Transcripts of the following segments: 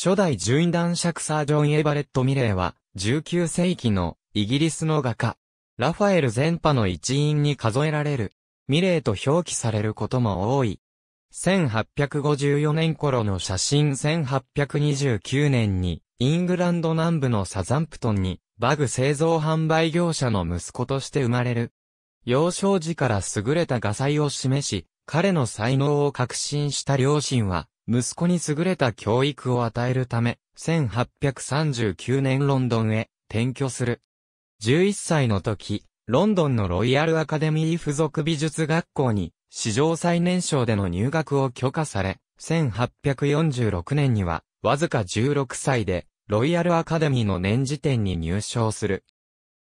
初代順位男爵サージョン・エバレット・ミレーは、19世紀のイギリスの画家、ラファエル全派の一員に数えられる、ミレーと表記されることも多い。1854年頃の写真1829年に、イングランド南部のサザンプトンに、バグ製造販売業者の息子として生まれる。幼少時から優れた画才を示し、彼の才能を確信した両親は、息子に優れた教育を与えるため、1839年ロンドンへ転居する。11歳の時、ロンドンのロイヤルアカデミー附属美術学校に、史上最年少での入学を許可され、1846年には、わずか16歳で、ロイヤルアカデミーの年次点に入賞する。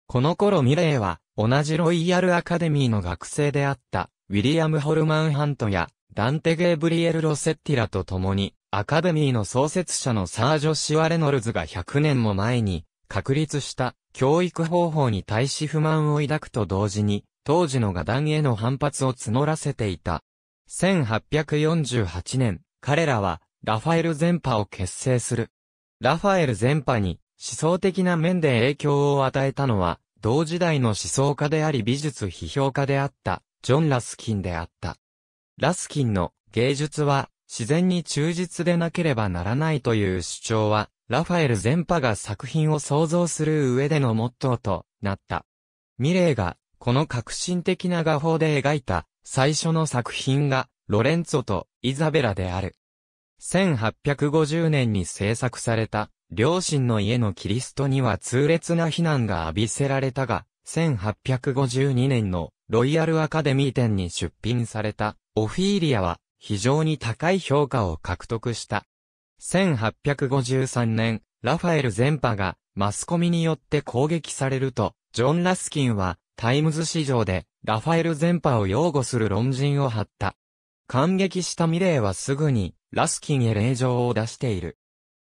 この頃ミレーは、同じロイヤルアカデミーの学生であった、ウィリアム・ホルマン・ハントや、ダンテ・ゲーブリエル・ロセッティラと共に、アカデミーの創設者のサージョ・シワ・レノルズが100年も前に、確立した教育方法に対し不満を抱くと同時に、当時の画壇への反発を募らせていた。1848年、彼らは、ラファエル全派を結成する。ラファエル全派に、思想的な面で影響を与えたのは、同時代の思想家であり美術批評家であった、ジョン・ラスキンであった。ラスキンの芸術は自然に忠実でなければならないという主張は、ラファエル全派が作品を創造する上でのモットーとなった。ミレーが、この革新的な画法で描いた最初の作品が、ロレンツォとイザベラである。1850年に制作された、両親の家のキリストには痛烈な非難が浴びせられたが、1852年のロイヤルアカデミー展に出品されたオフィーリアは非常に高い評価を獲得した。1853年、ラファエル全波がマスコミによって攻撃されると、ジョン・ラスキンはタイムズ市場でラファエル全波を擁護する論陣を張った。感激したミレーはすぐにラスキンへ令状を出している。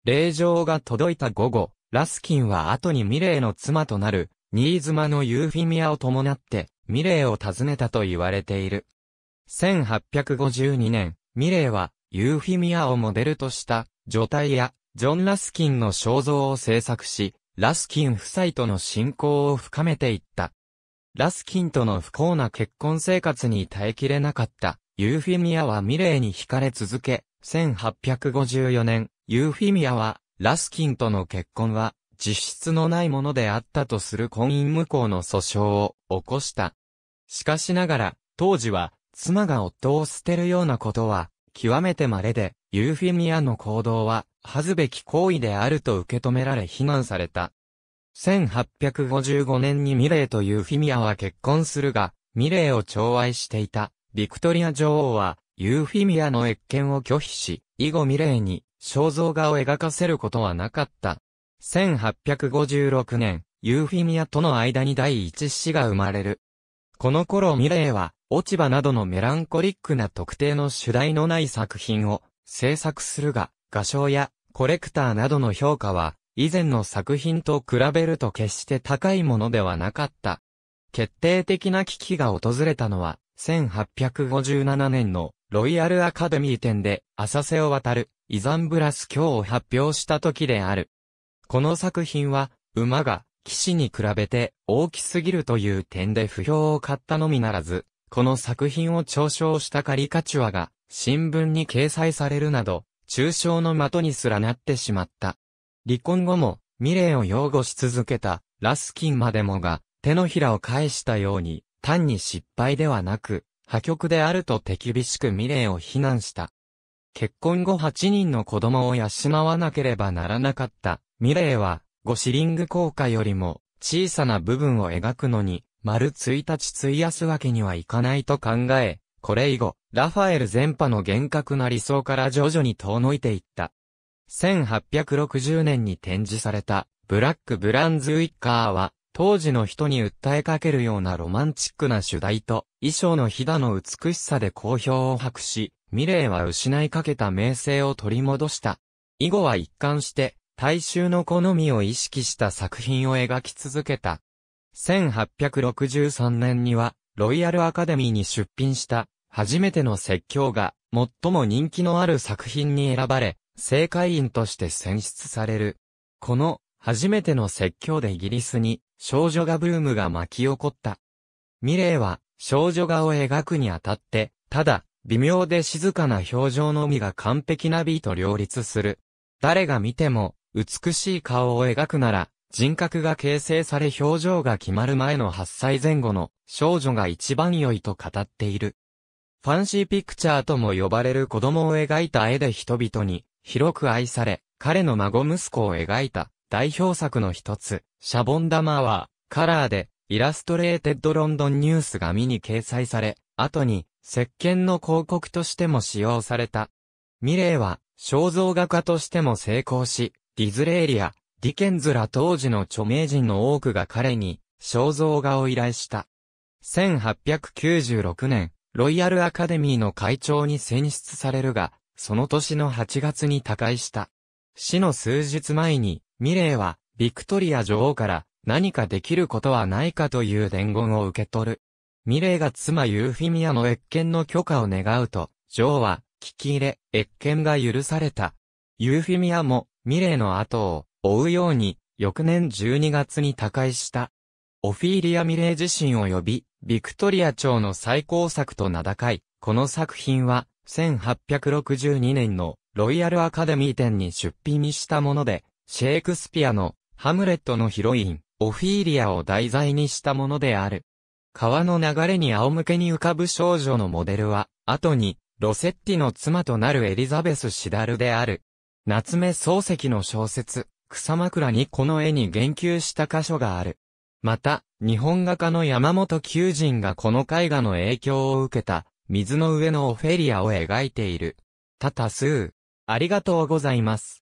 令状が届いた午後、ラスキンは後にミレーの妻となる、新妻のユーフィミアを伴って、ミレーを訪ねたと言われている。1852年、ミレーは、ユーフィミアをモデルとした、女体や、ジョン・ラスキンの肖像を制作し、ラスキン夫妻との信仰を深めていった。ラスキンとの不幸な結婚生活に耐えきれなかった、ユーフィミアはミレーに惹かれ続け、1854年、ユーフィミアは、ラスキンとの結婚は、実質のないものであったとする婚姻無効の訴訟を起こした。しかしながら、当時は、妻が夫を捨てるようなことは、極めて稀で、ユーフィミアの行動は、恥ずべき行為であると受け止められ非難された。1855年にミレーとユーフィミアは結婚するが、ミレーを寵愛していた、ビクトリア女王は、ユーフィミアの越見を拒否し、以後ミレーに、肖像画を描かせることはなかった。1856年、ユーフィミアとの間に第一子が生まれる。この頃ミレーは、落ち葉などのメランコリックな特定の主題のない作品を制作するが、画商やコレクターなどの評価は、以前の作品と比べると決して高いものではなかった。決定的な危機が訪れたのは、1857年のロイヤルアカデミー展で浅瀬を渡るイザンブラス卿を発表した時である。この作品は馬が騎士に比べて大きすぎるという点で不評を買ったのみならず、この作品を嘲笑したカリカチュアが新聞に掲載されるなど、中傷の的にすらなってしまった。離婚後も、ミレーを擁護し続けた、ラスキンまでもが、手のひらを返したように、単に失敗ではなく、破局であると手厳しくミレーを非難した。結婚後8人の子供を養わなければならなかった、ミレーは、ゴシリング効果よりも、小さな部分を描くのに、丸1日費やすわけにはいかないと考え、これ以後、ラファエル全派の厳格な理想から徐々に遠のいていった。1860年に展示された、ブラック・ブランズウィッカーは、当時の人に訴えかけるようなロマンチックな主題と、衣装のひだの美しさで好評を博し、ミレーは失いかけた名声を取り戻した。以後は一貫して、大衆の好みを意識した作品を描き続けた。1863年には、ロイヤルアカデミーに出品した、初めての説教が、最も人気のある作品に選ばれ、正会員として選出される。この、初めての説教でイギリスに、少女画ブームが巻き起こった。ミレーは、少女画を描くにあたって、ただ、微妙で静かな表情のみが完璧な美と両立する。誰が見ても、美しい顔を描くなら、人格が形成され表情が決まる前の8歳前後の少女が一番良いと語っている。ファンシーピクチャーとも呼ばれる子供を描いた絵で人々に広く愛され、彼の孫息子を描いた代表作の一つ、シャボン玉はカラーでイラストレーテッドロンドンニュースが見に掲載され、後に石鹸の広告としても使用された。ミレーは肖像画家としても成功し、ディズレーリア、ディケンズら当時の著名人の多くが彼に肖像画を依頼した。1896年、ロイヤルアカデミーの会長に選出されるが、その年の8月に他界した。死の数日前に、ミレーは、ビクトリア女王から何かできることはないかという伝言を受け取る。ミレーが妻ユーフィミアの越見の許可を願うと、女王は、聞き入れ、越見が許された。ユーフィミアも、ミレーの後を、追うように、翌年12月に他界した。オフィーリア・ミレー自身及び、ビクトリア朝の最高作と名高い、この作品は、1862年のロイヤルアカデミー展に出品したもので、シェイクスピアのハムレットのヒロイン、オフィーリアを題材にしたものである。川の流れに仰向けに浮かぶ少女のモデルは、後に、ロセッティの妻となるエリザベス・シダルである。夏目漱石の小説、草枕にこの絵に言及した箇所がある。また、日本画家の山本求人がこの絵画の影響を受けた、水の上のオフェリアを描いている。多多数。ありがとうございます。